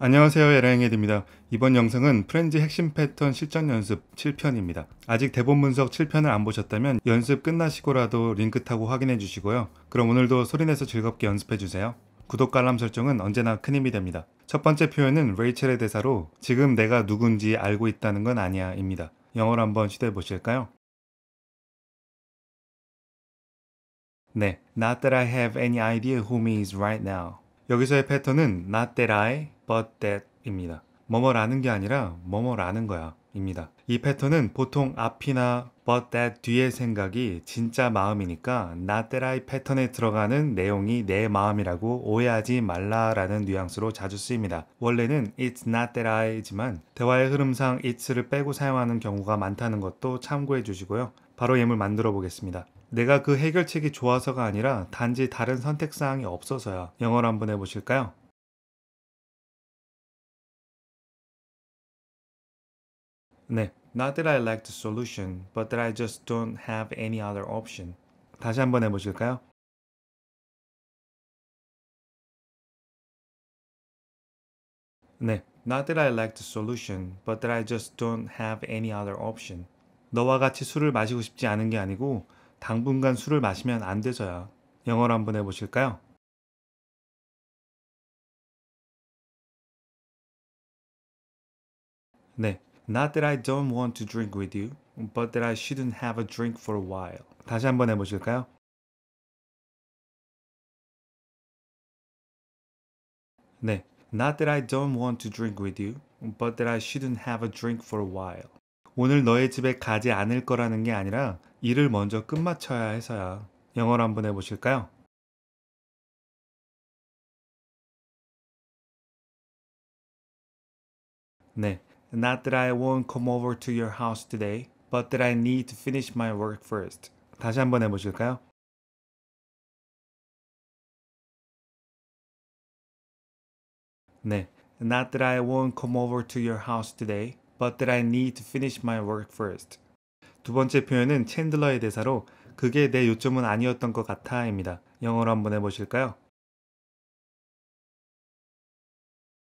안녕하세요 에라잉헤드입니다. 이번 영상은 프렌즈 핵심 패턴 실전 연습 7편입니다. 아직 대본 분석 7편을 안 보셨다면 연습 끝나시고라도 링크 타고 확인해 주시고요. 그럼 오늘도 소리내서 즐겁게 연습해 주세요. 구독 알람 설정은 언제나 큰 힘이 됩니다. 첫 번째 표현은 레이첼의 대사로 지금 내가 누군지 알고 있다는 건 아니야 입니다. 영어로 한번 시도해 보실까요? 네, not that I have any idea who me is right now. 여기서의 패턴은 not that I, but that 입니다. 뭐뭐라는 게 아니라 뭐뭐라는 거야 입니다. 이 패턴은 보통 앞이나 but that 뒤의 생각이 진짜 마음이니까 not that I 패턴에 들어가는 내용이 내 마음이라고 오해하지 말라라는 뉘앙스로 자주 쓰입니다. 원래는 it's not that I지만 대화의 흐름상 it's를 빼고 사용하는 경우가 많다는 것도 참고해 주시고요. 바로 예물 만들어 보겠습니다. 내가 그 해결책이 좋아서가 아니라 단지 다른 선택사항이 없어서야. 영어로 한번 해보실까요? 네. Not that I like the solution, but that I just don't have any other option. 다시 한번 해보실까요? 네. Not that I like the solution, but that I just don't have any other option. 너와 같이 술을 마시고 싶지 않은 게 아니고 당분간 술을 마시면 안 되죠요. 영어로 한번 해보실까요? 네, not that I don't want to drink with you, but that I shouldn't have a drink for a while. 다시 한번 해보실까요? 네, not that I don't want to drink with you, but that I shouldn't have a drink for a while. 오늘 너의 집에 가지 않을 거라는 게 아니라 일을 먼저 끝마쳐야 해서야. 영어로 한번 해보실까요? 네. Not that I won't come over to your house today, but that I need to finish my work first. 다시 한번 해보실까요? 네. Not that I won't come over to your house today, but that I need to finish my work first. 두 번째 표현은 챈들러의 대사로 그게 내 요점은 아니었던 것 같아입니다. 영어로 한번 해보실까요?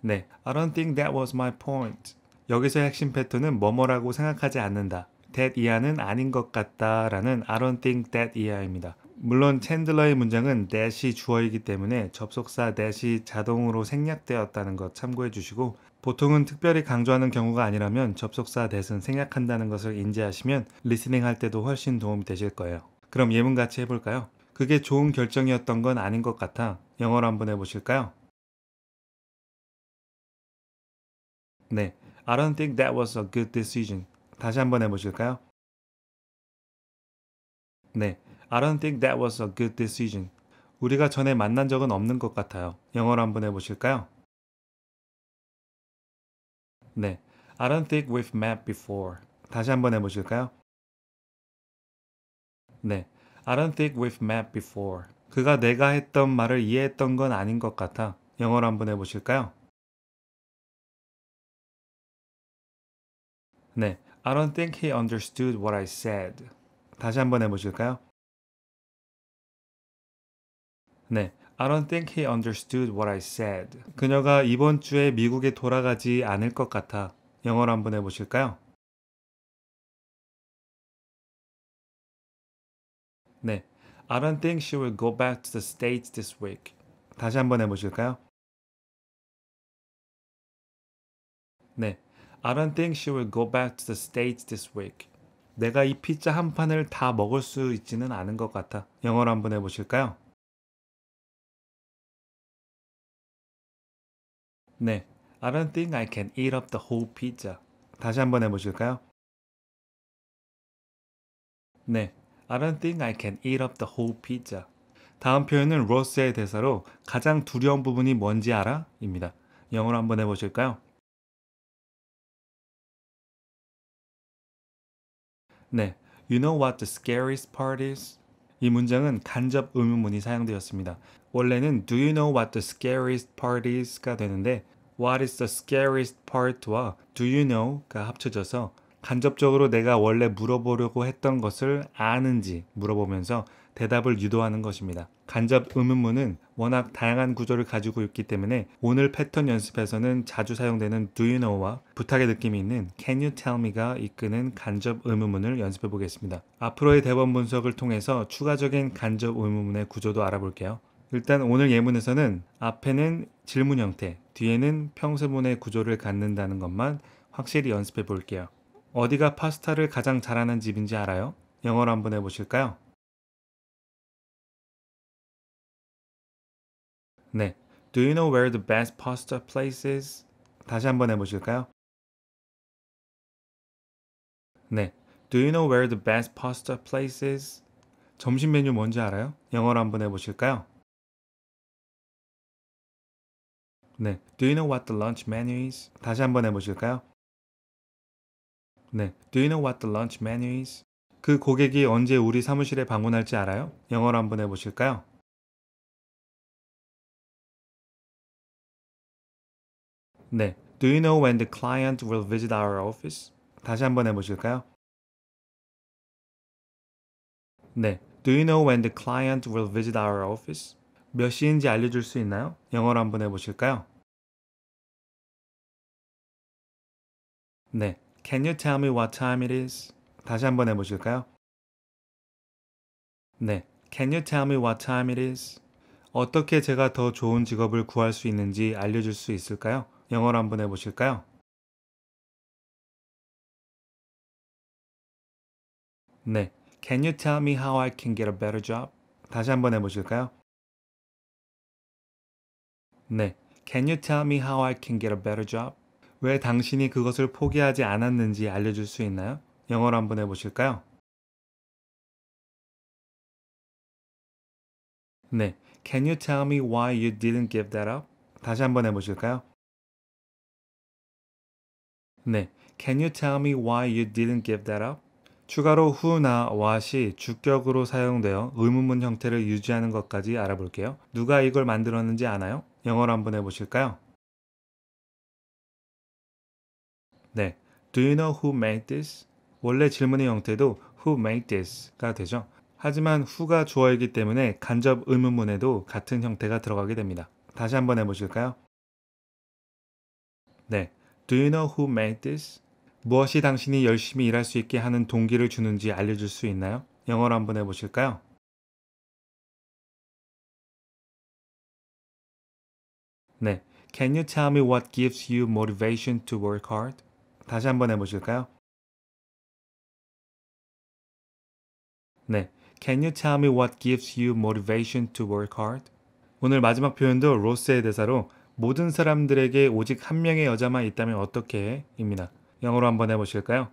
네, I don't think that was my point. 여기서의 핵심 패턴은 뭐뭐라고 생각하지 않는다. that 이하는 아닌 것 같다 라는 I don't think that 이하입니다. 물론 챈들러의 문장은 that이 주어이기 때문에 접속사 that이 자동으로 생략되었다는 것 참고해 주시고 보통은 특별히 강조하는 경우가 아니라면 접속사 대신 생략한다는 것을 인지하시면 리스닝 할 때도 훨씬 도움이 되실 거예요. 그럼 예문같이 해볼까요? 그게 좋은 결정이었던 건 아닌 것 같아 영어로 한번 해보실까요? 네, I don't think that was a good decision. 다시 한번 해보실까요? 네, I don't think that was a good decision. 우리가 전에 만난 적은 없는 것 같아요. 영어로 한번 해보실까요? 네. I don't think we've met before. 다시 한번 해보실까요? 네. I don't think we've met before. 그가 내가 했던 말을 이해했던 건 아닌 것 같아. 영어로 한번 해보실까요? 네. I don't think he understood what I said. 다시 한번 해보실까요? 네. I don't think he understood what I said. 그녀가 이번 주에 미국에 돌아가지 않을 것 같아. 영어로 한번 해보실까요? 네. I don't think she will go back to the States this week. 다시 한번 해보실까요? 네. I don't think she will go back to the States this week. 내가 이 피자 한 판을 다 먹을 수 있지는 않은 것 같아. 영어로 한번 해보실까요? 네. I don't think I can eat up the whole pizza. 다시 한번 해보실까요? 네. I don't think I can eat up the whole pizza. 다음 표현은 로스의 대사로 가장 두려운 부분이 뭔지 알아? 입니다. 영어로 한번 해보실까요? 네. You know what the scariest part is? 이 문장은 간접 의문문이 사용되었습니다. 원래는 Do you know what the scariest part is?가 되는데 What is the scariest part와 Do you know?가 합쳐져서 간접적으로 내가 원래 물어보려고 했던 것을 아는지 물어보면서 대답을 유도하는 것입니다. 간접 의문문은 워낙 다양한 구조를 가지고 있기 때문에 오늘 패턴 연습에서는 자주 사용되는 do you know와 부탁의 느낌이 있는 can you tell me가 이끄는 간접 의문문을 연습해 보겠습니다. 앞으로의 대본 분석을 통해서 추가적인 간접 의문문의 구조도 알아볼게요. 일단 오늘 예문에서는 앞에는 질문 형태, 뒤에는 평소문의 구조를 갖는다는 것만 확실히 연습해 볼게요. 어디가 파스타를 가장 잘하는 집인지 알아요? 영어로 한번 해보실까요? 네. Do you know where the best pasta place is? 다시 한번 해보실까요? 네. Do you know where the best pasta place is? 점심 메뉴 뭔지 알아요? 영어로 한번 해보실까요? 네. Do you know what the lunch menu is? 다시 한번 해보실까요? 네. Do you know what the lunch menu is? 그 고객이 언제 우리 사무실에 방문할지 알아요? 영어로 한번 해보실까요? 네. Do you know when the client will visit our office? 다시 한번 해보실까요? 네. Do you know when the client will visit our office? 몇 시인지 알려줄 수 있나요? 영어로 한번 해보실까요? 네. Can you tell me what time it is? 다시 한번 해보실까요? 네. Can you tell me what time it is? 어떻게 제가 더 좋은 직업을 구할 수 있는지 알려줄 수 있을까요? 영어로 한번 해보실까요? 네. Can you tell me how I can get a better job? 다시 한번 해보실까요? 네. Can you tell me how I can get a better job? 왜 당신이 그것을 포기하지 않았는지 알려줄 수 있나요? 영어로 한번 해보실까요? 네. Can you tell me why you didn't give that up? 다시 한번 해보실까요? 네. Can you tell me why you didn't give that up? 추가로 후나 와시 주격으로 사용되어 의문문 형태를 유지하는 것까지 알아볼게요. 누가 이걸 만들었는지 아나요? 영어로 한번 해보실까요? 네, Do you know who made this? 원래 질문의 형태도 Who made this?가 되죠. 하지만 who가 주어이기 때문에 간접 의문문에도 같은 형태가 들어가게 됩니다. 다시 한번 해보실까요? 네, Do you know who made this? 무엇이 당신이 열심히 일할 수 있게 하는 동기를 주는지 알려줄 수 있나요? 영어로 한번 해보실까요? 네. Can you tell me what gives you motivation to work hard? 다시 한번 해보실까요? 네. Can you tell me what gives you motivation to work hard? 오늘 마지막 표현도 로스의 대사로 모든 사람들에게 오직 한 명의 여자만 있다면 어떻게 해? 입니다. 영어로 한번 해보실까요?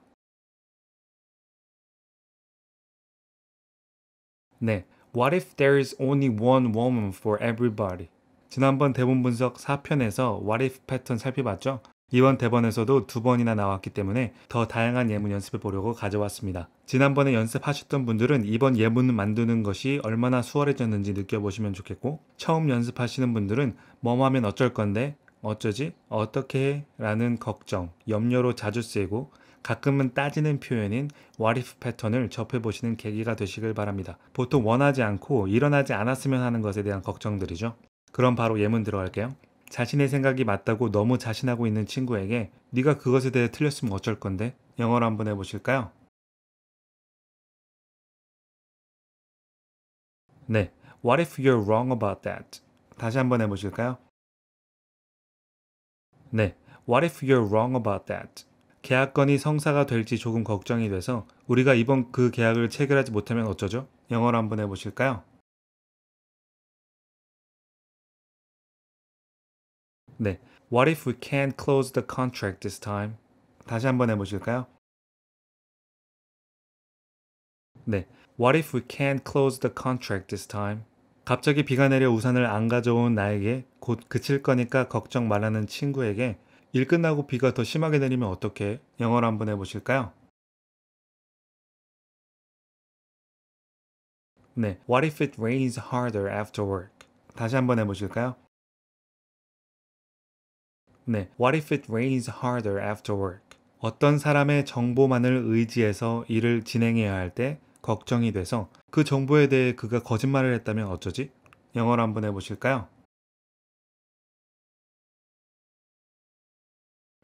네. What if there is only one woman for everybody? 지난번 대본 분석 4편에서 What if 패턴 살펴봤죠? 이번 대본에서도 두 번이나 나왔기 때문에 더 다양한 예문 연습해 보려고 가져왔습니다. 지난번에 연습하셨던 분들은 이번 예문 만드는 것이 얼마나 수월해졌는지 느껴보시면 좋겠고 처음 연습하시는 분들은 뭐뭐 하면 어쩔 건데 어쩌지? 어떻게 해? 라는 걱정, 염려로 자주 쓰이고 가끔은 따지는 표현인 what if 패턴을 접해보시는 계기가 되시길 바랍니다. 보통 원하지 않고 일어나지 않았으면 하는 것에 대한 걱정들이죠. 그럼 바로 예문 들어갈게요. 자신의 생각이 맞다고 너무 자신하고 있는 친구에게 네가 그것에 대해 틀렸으면 어쩔 건데? 영어로 한번 해보실까요? 네, what if you're wrong about that? 다시 한번 해보실까요? 네, What if you're wrong about that? 계약건이 성사가 될지 조금 걱정이 돼서 우리가 이번 그 계약을 체결하지 못하면 어쩌죠? 영어로 한번 해보실까요? 네, What if we can't close the contract this time? 다시 한번 해보실까요? 네, What if we can't close the contract this time? 갑자기 비가 내려 우산을 안 가져온 나에게 곧 그칠 거니까 걱정 말라는 친구에게 일 끝나고 비가 더 심하게 내리면 어떻게 영어로 한번 해보실까요? 네, What if it rains harder after work? 다시 한번 해보실까요? 네, What if it rains harder after work? 어떤 사람의 정보만을 의지해서 일을 진행해야 할때 걱정이 돼서 그 정보에 대해 그가 거짓말을 했다면 어쩌지? 영어로 한번 해보실까요?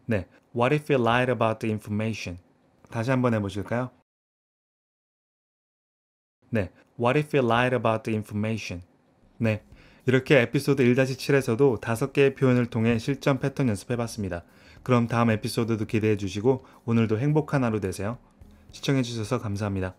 네, What if he lied about the information? 다시 한번 해보실까요? 네, What if he lied about the information? 네, 이렇게 에피소드 1-7에서도 5 개의 표현을 통해 실전 패턴 연습해봤습니다. 그럼 다음 에피소드도 기대해주시고 오늘도 행복한 하루 되세요. 시청해주셔서 감사합니다.